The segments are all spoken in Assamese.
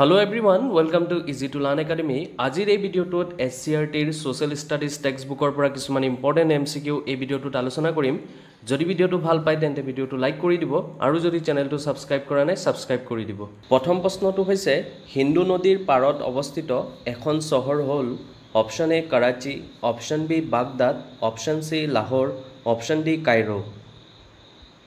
hello' everyone welcome to easy to learn academy আজিৰ এই ভিডিঅ'টোত এছ চি আৰ টিৰ ছ'চিয়েল ষ্টাডিজ টেক্সট বুকৰ পৰা কিছুমান ইম্পৰ্টেণ্ট এম চি কিউ এই ভিডিঅ'টোত আলোচনা কৰিম যদি ভিডিঅ'টো ভাল পায় তেন্তে ভিডিঅ'টো লাইক কৰি দিব আৰু যদি চেনেলটো ছাবস্ক্ৰাইব কৰা নাই ছাবস্ক্ৰাইব কৰি দিব প্ৰথম প্ৰশ্নটো হৈছে হিন্দু নদীৰ পাৰত অৱস্থিত এখন চহৰ হ'ল option A Karachi option B Baghdad option C Lahore option D Cairo'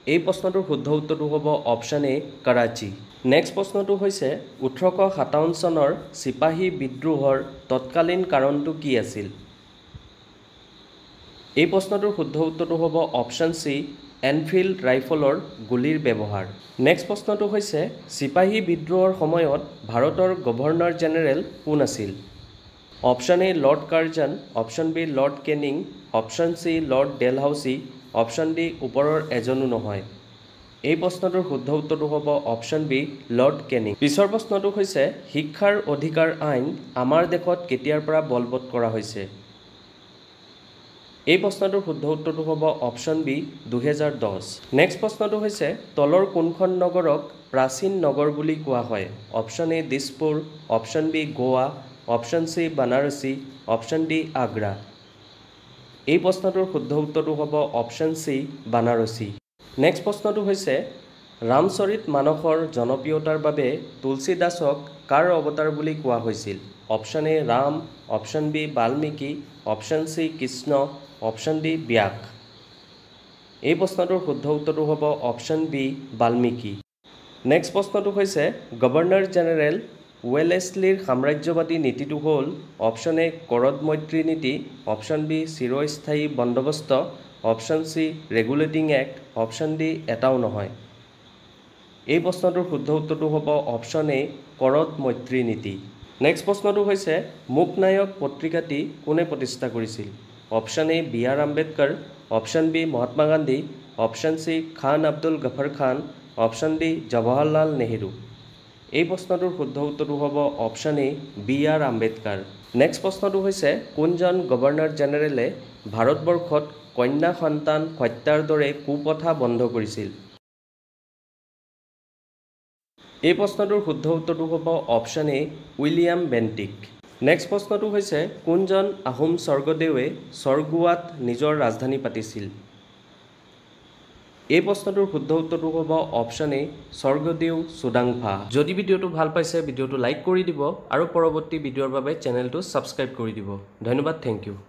এই প্ৰশ্নটোৰ শুদ্ধ উত্তৰটো হ'ব অপশ্যন এ কৰাচী নেক্সট প্ৰশ্নটো হৈছে ওঠৰশ সাতাৱন্ন চনৰ চিপাহী বিদ্ৰোহৰ তৎকালীন কাৰণটো কি আছিল এই প্ৰশ্নটোৰ শুদ্ধ উত্তৰটো হ'ব অপশ্যন চি এনফিল্ড ৰাইফলৰ গুলিৰ ব্যৱহাৰ নেক্সট প্ৰশ্নটো হৈছে চিপাহী বিদ্ৰোহৰ সময়ত ভাৰতৰ গভৰ্ণৰ জেনেৰেল কোন আছিল option A Lord Curzon option B Lord Canning option C Lord Dalhousie option D ওপৰৰ এজনো নহয় এই প্ৰশ্নটোৰ শুদ্ধ উত্তৰটো হ'ব অপশ্যন বি লৰ্ড কেনিং পিছৰ প্ৰশ্নটো হৈছে শিক্ষাৰ অধিকাৰ আইন আমাৰ দেশত কেতিয়াৰ পৰা বলবৎ কৰা হৈছে এই প্ৰশ্নটোৰ শুদ্ধ উত্তৰটো হ'ব অপশ্যন বি দুহেজাৰ দহ নেক্সট প্ৰশ্নটো হৈছে তলৰ কোনখন নগৰক প্ৰাচীন নগৰ বুলি কোৱা হয় option A Dispur option B Goa option C Banarasi option D Agra এই প্ৰশ্নটোৰ শুদ্ধ উত্তৰটো হ'ব অপশ্যন চি বানাৰসী নেক্সট প্ৰশ্নটো হৈছে ৰামচৰিত মানসৰ জনপ্ৰিয়তাৰ বাবে তুলসী দাসক কাৰ অৱতাৰ বুলি কোৱা হৈছিল option A Ram option B Valmiki option C Krishna option D Vyas এই প্ৰশ্নটোৰ শুদ্ধ উত্তৰটো হ'ব অপশ্যন বি বাল্মীকি নেক্সট প্ৰশ্নটো হৈছে গৱৰ্ণৰ জেনেৰেল ৱেলেছলিৰ সাম্ৰাজ্যবাদী নীতিটো হ'ল অপশ্যন এ কৰদ মৈত্ৰী নীতি অপশ্যন বি চিৰস্থায়ী বন্দৱস্ত option C regulating act option D এটাও নহয় এই প্ৰশ্নটোৰ শুদ্ধ উত্তৰটো হ'ব অপশ্যন এ কৰদ মৈত্ৰী নীতি নেক্সট প্ৰশ্নটো হৈছে মুক নায়ক পত্ৰিকাটি কোনে প্ৰতিষ্ঠা কৰিছিল option A B R Ambedkar option B Mahatma Gandhi option C Khan Abdul Gaffar Khan option D Jawaharlal Nehru এই প্ৰশ্নটোৰ শুদ্ধ উত্তৰটো হ'ব option A B R Ambedkar next প্ৰশ্নটো হৈছে কোনজন গৱৰ্ণৰ জেনেৰেলে ভাৰতবৰ্ষত কন্যা সন্তান হত্যাৰ দৰে কুপথা বন্ধ কৰিছিল এই প্ৰশ্নটোৰ শুদ্ধ উত্তৰটো হ'ব option A William Bentinck next প্ৰশ্নটো হৈছে কোনজন আহোম স্বৰ্গদেৱে স্বৰ্গোৱাত নিজৰ ৰাজধানী পাতিছিল এই প্ৰশ্নটোৰ শুদ্ধ উত্তৰটো হ'ব অপশ্যন এ স্বৰ্গদেউ চুদাংফা যদি ভিডিঅ'টো ভাল পাইছে ভিডিঅ'টো লাইক কৰি দিব আৰু পৰৱৰ্তী ভিডিঅ'ৰ বাবে চেনেলটো ছাবস্ক্ৰাইব কৰি দিব ধন্যবাদ থেংক ইউ